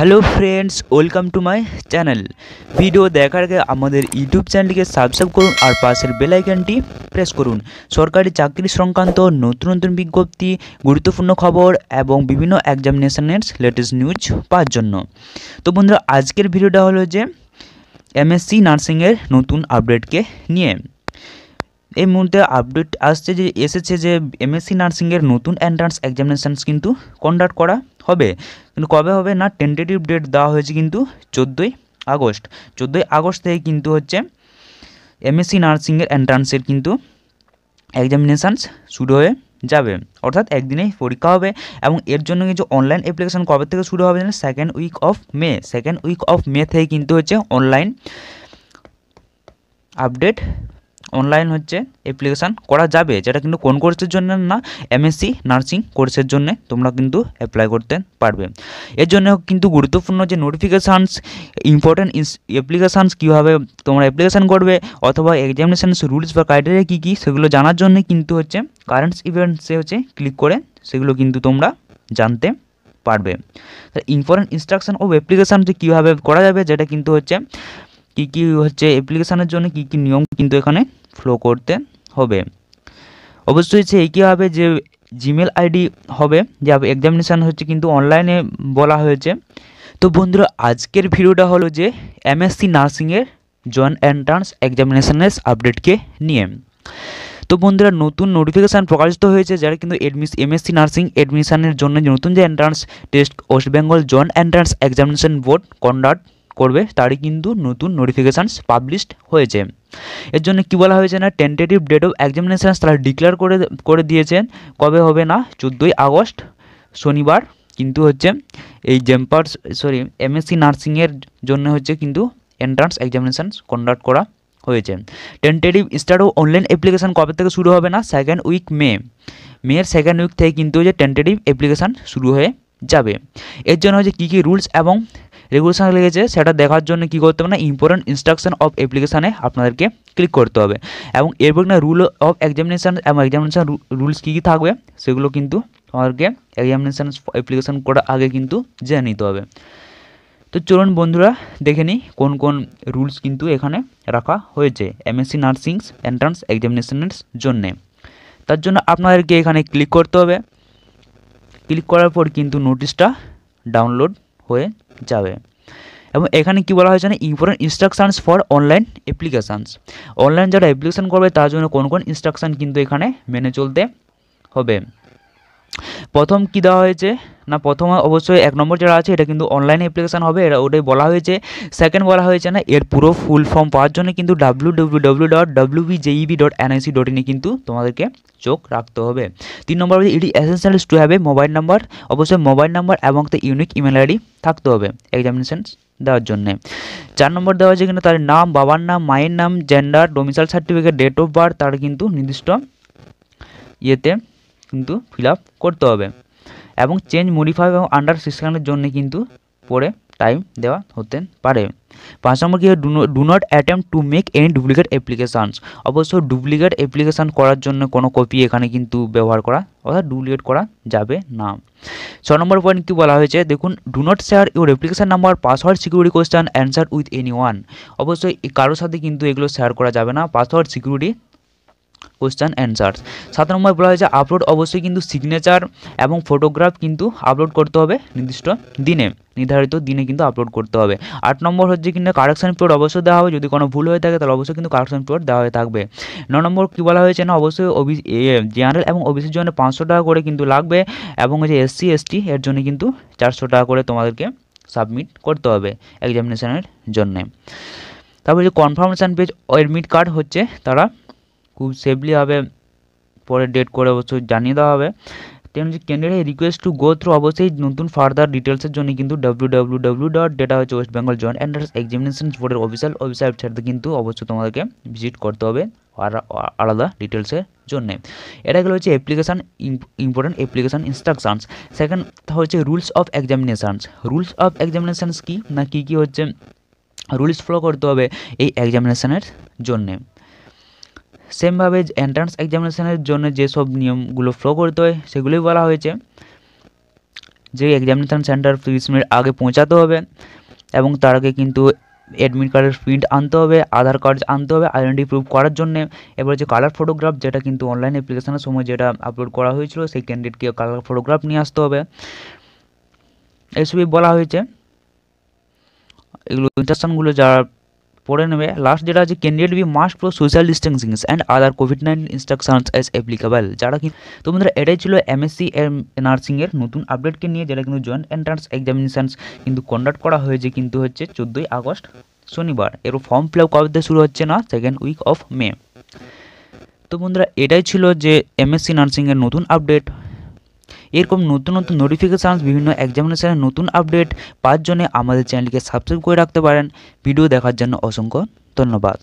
hello friends welcome to my channel video দেখার আগে আমাদের ইউটিউব চ্যানেলটিকে সাবস্ক্রাইব করুন আর পাশের বেলাইকানটি প্রেস করুন সরকারি চাকরি সংক্রান্ত নতুন নতুন বিজ্ঞপ্তি গুরুত্বপূর্ণ খবর এবং বিভিন্ন এক্সামিনেশনের লেটেস্ট নিউজ পাওয়ার জন্য তো বন্ধুরা আজকের ভিডিওটা হলো যে এমএসসি নার্সিংয়ের নতুন আপডেটকে নিয়ে এই মুহূর্তে আপডেট আসছে যে এসেছে যে এমএসসি নার্সিংয়ের নতুন এন্ট্রান্স এক্সামিনেশানস কিন্তু কন্ডাক্ট করা হবে কিন্তু কবে হবে না টেন্টেটিভ ডেট দেওয়া হয়েছে কিন্তু চোদ্দোই আগস্ট চোদ্দোই আগস্ট থেকে কিন্তু হচ্ছে এমএসসি নার্সিংয়ের এন্ট্রান্সের কিন্তু এক্সামিনেশানস শুরু হয়ে যাবে অর্থাৎ একদিনেই পরীক্ষা হবে এবং এর জন্য কিছু অনলাইন অ্যাপ্লিকেশান কবে থেকে শুরু হবে জানেন second week of May second week of May থেকে কিন্তু হচ্ছে অনলাইন আপডেট অনলাইন হচ্ছে অ্যাপ্লিকেশান করা যাবে যেটা কিন্তু কোন কোর্সের জন্য না এমএসসি নার্সিং কোর্সের জন্য তোমরা কিন্তু অ্যাপ্লাই করতে পারবে এর জন্য কিন্তু গুরুত্বপূর্ণ যে নোটিফিকেশানস ইম্পর্ট্যান্ট অ্যাপ্লিকেশানস কীভাবে তোমরা অ্যাপ্লিকেশান করবে অথবা এক্সামিনেশানস রুলস বা ক্রাইটেরিয়া কী কী সেগুলো জানার জন্য কিন্তু হচ্ছে কারেন্টস ইভেন্টসে হচ্ছে ক্লিক করে সেগুলো কিন্তু তোমরা জানতে পারবে ইম্পর্টেন্ট ইনস্ট্রাকশন ও অ্যাপ্লিকেশান যে কীভাবে করা যাবে যেটা কিন্তু হচ্ছে কী কী হচ্ছে অ্যাপ্লিকেশানের জন্য কী কী নিয়ম কিন্তু এখানে ফ্লো করতে হবে অবশ্যই সেই কী হবে যে জিমেল আইডি হবে যে এক্সামিনেশান হচ্ছে কিন্তু অনলাইনে বলা হয়েছে তো বন্ধুরা আজকের ভিডিওটা হলো যে এমএসসি নার্সিংয়ের জয়েন্ট এন্ট্রান্স এক্সামিনেশানের আপডেটকে নিয়ে তো বন্ধুরা নতুন নোটিফিকেশান প্রকাশিত হয়েছে যারা কিন্তু এডমিস এমএসসি নার্সিং এডমিশানের জন্য যে নতুন যে entrance test West Bengal joint entrance examination board conduct করবে তারই কিন্তু নতুন নোটিফিকেশানস পাবলিশড হয়েছে এর জন্য কী বলা হয়েছে না টেন্টেটিভ ডেট অফ এক্সামিনেশান তারা ডিক্লেয়ার করে করে দিয়েছেন কবে হবে না চোদ্দোই আগস্ট শনিবার কিন্তু হচ্ছে এই জেম্পার্স সরি এমএসসি নার্সিংয়ের জন্য হচ্ছে কিন্তু এন্ট্রান্স এক্সামিনেশান কন্ডাক্ট করা হয়েছে tentative start of online application কবে থেকে শুরু হবে না সেকেন্ড উইক মে মেয়ের সেকেন্ড উইক থেকে কিন্তু হচ্ছে টেন্টেটিভ অ্যাপ্লিকেশান শুরু হয়ে যাবে এর জন্য হচ্ছে কী কী রুলস এবং রেগুলেশন লেগেছে সেটা দেখার জন্য কী করতে হবে না ইম্পর্টেন্ট ইনস্ট্রাকশন অফ অ্যাপ্লিকেশানে আপনাদেরকে ক্লিক করতে হবে এবং এরপর না রুল অফ এক্সামিনেশান এবং এক্সামিনেশান রুলস কী কী থাকবে সেগুলো কিন্তু আমাদেরকে এক্সামিনেশান অ্যাপ্লিকেশান করার আগে কিন্তু জেনে নিতে হবে তো চলুন বন্ধুরা দেখে নিই কোন কোন রুলস কিন্তু এখানে রাখা হয়েছে এমএসসি নার্সিংস এন্ট্রান্স এক্সামিনেশানের জন্যে তার জন্য আপনাদেরকে এখানে ক্লিক করতে হবে ক্লিক করার পর কিন্তু নোটিশটা ডাউনলোড হয়ে যাবে এবং এখানে কি বলা হয়েছে না important instructions for online applications online যারা অ্যাপ্লিকেশান করবে তার জন্য কোন কোন ইনস্ট্রাকশান কিন্তু এখানে মেনে চলতে হবে প্রথম কী দেওয়া হয়েছে না প্রথমে অবশ্যই এক নম্বর যারা আছে এটা কিন্তু অনলাইন অ্যাপ্লিকেশান হবে এটা ওটাই বলা হয়েছে সেকেন্ড বলা হয়েছে না এর পুরো ফুল ফর্ম পাওয়ার জন্য কিন্তু ডাব্লু ডট ডট কিন্তু তোমাদেরকে চোখ রাখতে হবে তিন নম্বর হচ্ছে it essential to have a mobile number অবশ্যই মোবাইল নাম্বার এবং তো ইউনিক ইমেল আইডি থাকতে হবে এক্সামিনেশন দেওয়ার জন্যে চার নম্বর দেওয়া হয়েছে কিনা তার নাম বাবার নাম মায়ের নাম gender domicile certificate date of birth তার কিন্তু নির্দিষ্ট ইয়েতে কিন্তু ফিল করতে হবে এবং চেঞ্জ মডিফাই এবং আন্ডার সিস্টেমের জন্য কিন্তু পরে টাইম দেওয়া হতে পারে পাঁচ নম্বর কী do not attempt to make any duplicate applications অবশ্য ডুপ্লিকেট অ্যাপ্লিকেশান করার জন্য কোনো কপি এখানে কিন্তু ব্যবহার করা অর্থাৎ ডুপ্লিকেট করা যাবে না ছ নম্বর পয়েন্ট কী বলা হয়েছে দেখুন do not share your application number password security question answer with anyone অবশ্যই কারোর সাথে কিন্তু এগুলো শেয়ার করা যাবে না পাসওয়ার্ড সিকিউরিটি কোশ্চেন অ্যান্সার্স সাত নম্বর বলা হয়েছে আপলোড অবশ্যই কিন্তু সিগনেচার এবং ফটোগ্রাফ কিন্তু আপলোড করতে হবে নির্দিষ্ট দিনে নির্ধারিত দিনে কিন্তু আপলোড করতে হবে আট নম্বর হচ্ছে কিন্তু কারেকশান পিরিয়ড অবশ্যই দেওয়া হবে যদি কোনো ভুল হয়ে থাকে তাহলে অবশ্যই কিন্তু কারেকশন পিরিয়ড দেওয়া হয়ে থাকবে ন নম্বর কী বলা হয়েছে না অবশ্যই ওবিসি জেনারেল এবং ওবিসির জন্য পাঁচশো টাকা করে কিন্তু লাগবে এবং হচ্ছে এসসি এসটি এর জন্য কিন্তু চারশো টাকা করে তোমাদেরকে সাবমিট করতে হবে এক্সামিনেশানের জন্যে তারপরে যে কনফার্মেশান পেজ এডমিট কার্ড হচ্ছে তারা খুব সেফলিভাবে পরে ডেট করে অবশ্যই জানিয়ে দেওয়া হবে তেমনি candidate request to go through অবশ্যই নতুন ফার্দার ডিটেলসের জন্য কিন্তু W W W dot data হচ্ছে West Bengal joint entrance examination বোর্ডের অফিসিয়াল ওয়েবসাইটটাতে কিন্তু অবশ্যই তোমাদেরকে ভিজিট করতে হবে আর আলাদা ডিটেলসের জন্যে এটা গেলো হচ্ছে application important application instructions second হচ্ছে rules of examinations rules of examinations কী না কী কী হচ্ছে রুলস ফলো করতে হবে এই এক্সামিনেশানের জন্যে সেমভাবে এন্ট্রান্স এক্সামিনেশানের জন্য যেসব নিয়মগুলো ফ্লো করতে হয় সেগুলোই বলা হয়েছে যে এক্সামিনেশান সেন্টার তিরিশ মিনিট আগে পৌঁছাতে হবে এবং তার আগে কিন্তু অ্যাডমিট কার্ডের প্রিন্ট আনতে হবে আধার কার্ড আনতে হবে আইডেন্টি প্রুফ করার জন্যে এবার যে কালার ফটোগ্রাফ যেটা কিন্তু অনলাইন অ্যাপ্লিকেশনের সময় যেটা আপলোড করা হয়েছিল সেই ক্যান্ডিডেটকে কালার ফটোগ্রাফ নিয়ে আসতে হবে এসবই বলা হয়েছে এগুলো ইনস্ট্রাকশনগুলো যারা পড়ে নেবে লাস্ট যেটা আছে candidate be must pro social distancing and other COVID nine instructions as applicable যারা কি তো বন্ধুরা এটাই ছিল এমএসসি নার্সিংয়ের নতুন আপডেটকে নিয়ে যেটা কিন্তু জয়েন্ট এন্ট্রান্স এক্সামিনেশানস কিন্তু কন্ডাক্ট করা হয়েছে কিন্তু হচ্ছে চোদ্দোই আগস্ট শনিবার এর ফর্ম ফিল আপ কবে শুরু হচ্ছে না সেকেন্ড উইক অফ মে তো বন্ধুরা এটাই ছিল যে এমএসসি নার্সিংয়ের নতুন আপডেট এরকম নতুন নতুন নোটিফিকেশানস বিভিন্ন এক্সামিনেশানের নতুন আপডেট পাওয়ার জন্য আমাদের চ্যানেলকে সাবস্ক্রাইব করে রাখতে পারেন ভিডিও দেখার জন্য অসংখ্য ধন্যবাদ